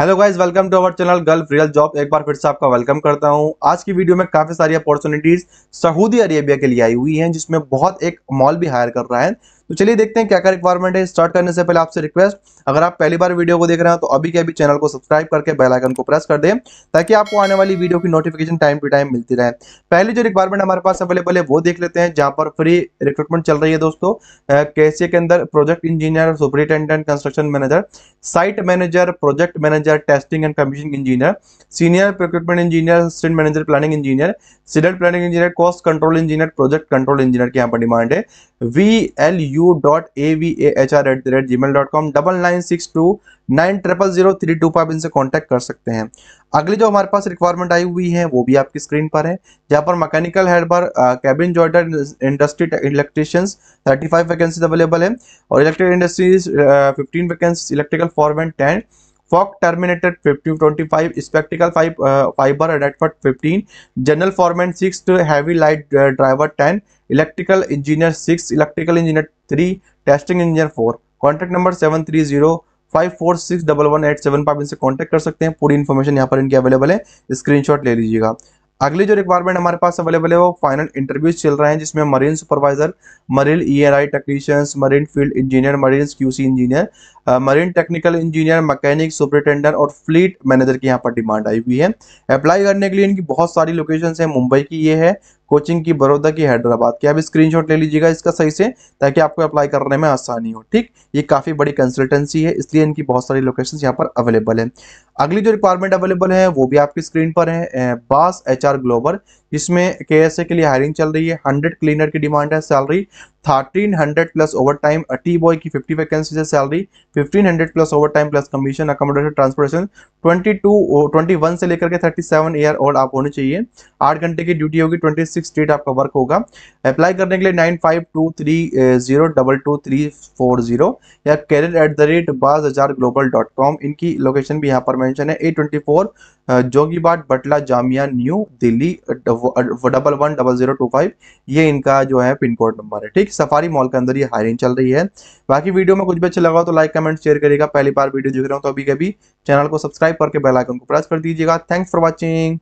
hello guys welcome to our channel Gulf real job एक बार फिर से आपका वेलकम करता हूं आज की वीडियो में काफ़ी सारी अपॉर्चुनिटीज़ सऊदी अरेबिया के लिए आई हुई हैं जिसमें बहुत एक मॉल भी हायर कर रहा है तो चलिए देखते हैं क्या क्या रिक्वायरमेंट है स्टार्ट करने से पहले आपसे रिक्वेस्ट अगर आप पहली बार वीडियो को देख रहे हैं तो अभी के अभी चैनल को सब्सक्राइब करके बेल आइकन को प्रेस कर दें ताकि आपको आने वाली वीडियो की नोटिफिकेशन टाइम टू टाइम मिलती रहे पहली जो रिक्वायरमेंट हमारे पास अवेलेबल है वो देख लेते हैं जहां पर फ्री रिक्रूटमेंट चल रही है दोस्तों के के अंदर project engineer superintendent construction manager site manager project manager manager testing and commission engineer senior procurement engineer assistant manager planning engineer सिडल planning engineer cost control engineer project control engineer की यहाँ पर डिमांड है V L U dot A V A H R at the rate Gmail dot com double nine six two nine triple zero three two पर आप इनसे contact कर सकते हैं अगली जो हमारे पास रिक्वायरमेंट आई हुई है वो भी आपकी स्क्रीन पर है जहाँ पर मैकेनिकल हेड पर cabin jointer industry electricians thirty five vacancies available है और electrical industries fifteen vacancy electrical foreman ten fork terminated five spectacle fiber रेडफर्ट fifteen general foreman six heavy light driver ten electrical engineer six electrical engineer three testing engineer four contact number seven three zero five four six double one eight seven पर आप इनसे contact कर सकते हैं पूरी information यहाँ पर इनकी अवेलेबल है स्क्रीनशॉट ले लीजिएगा अगली जो रिक्वायरमेंट हमारे पास अवेलेबल है वो फाइनल इंटरव्यूज चल रहे हैं जिसमें marine supervisor marine ENI technicians marine field engineer marine QC engineer marine technical engineer mechanic superintendent और फ्लीट मैनेजर की यहाँ पर डिमांड आई हुई है अप्लाई करने के लिए इनकी बहुत सारी लोकेशन है मुंबई की ये है कोचिंग की बड़ौदा की हैदराबाद की आप स्क्रीन ले लीजिएगा इसका सही से ताकि आपको अप्लाई करने में आसानी हो ठीक ये काफ़ी बड़ी कंसल्टेंसी है इसलिए इनकी बहुत सारी लोकेशन यहाँ पर अवेलेबल है अगली जो रिक्वायरमेंट अवेलेबल है वो भी आपकी स्क्रीन पर है बास एच ग्लोबल जिसमें के के लिए हायरिंग चल रही है हंड्रेड क्लीनर की डिमांड है salary thirteen hundred plus overtime tea boy की फिफ्टी वैकेंसी से salary fifteen hundred plus overtime plus commission accommodation transportation twenty two twenty one से लेकर के थर्टी सेवन ईयर ओल्ड आप होने चाहिए आठ घंटे की ड्यूटी होगी ट्वेंटी सिक्स डेट आपका वर्क होगा अप्लाई करने के लिए nine five two three zero double two three four zero या कैरियर एट द रेट बाज हजार ग्लोबल डॉट कॉम इनकी लोकेशन भी यहाँ पर मैंशन है A twenty four Jogibat Batla Jamia New Delhi double one double zero two five ये इनका जो है पिन कोड नंबर है ठीक सफारी मॉल के अंदर ये हायरिंग चल रही है बाकी वीडियो में कुछ भी अच्छा लगा तो लाइक कमेंट शेयर करेगा पहली बार वीडियो देख रहा हूँ तो अभी कभी चैनल को सब्सक्राइब करके बेलाइकन को प्रेस कर दीजिएगा थैंक्स फॉर वॉचिंग